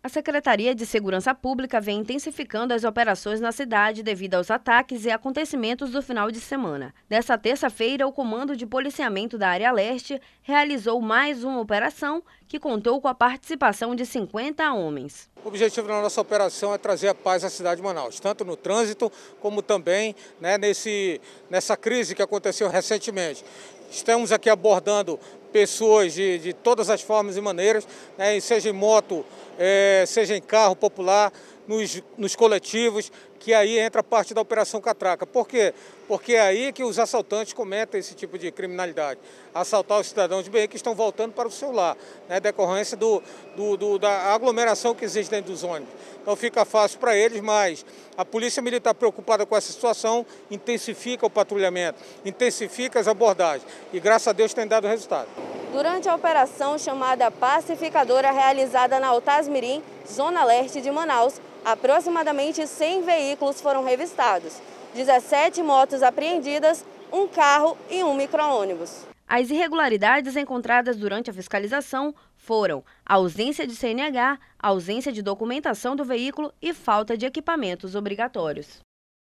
A Secretaria de Segurança Pública vem intensificando as operações na cidade devido aos ataques e acontecimentos do final de semana. Nessa terça-feira, o Comando de Policiamento da Área Leste realizou mais uma operação que contou com a participação de 50 homens. O objetivo da nossa operação é trazer a paz à cidade de Manaus, tanto no trânsito como também né, nesse, nessa crise que aconteceu recentemente. Estamos aqui abordando pessoas de, de todas as formas e maneiras, né, seja em moto, é, seja em carro popular, nos, nos coletivos, que aí entra parte da Operação Catraca. Por quê? Porque é aí que os assaltantes cometem esse tipo de criminalidade. Assaltar os cidadãos de bem que estão voltando para o seu lar, né, decorrência do, do, do, da aglomeração que existe dentro dos ônibus. Então fica fácil para eles, mas a Polícia Militar preocupada com essa situação intensifica o patrulhamento, intensifica as abordagens e graças a Deus tem dado resultado. Durante a operação chamada Pacificadora realizada na Altas Mirim, Zona Leste de Manaus, Aproximadamente 100 veículos foram revistados, 17 motos apreendidas, um carro e um micro-ônibus. As irregularidades encontradas durante a fiscalização foram ausência de CNH, ausência de documentação do veículo e falta de equipamentos obrigatórios.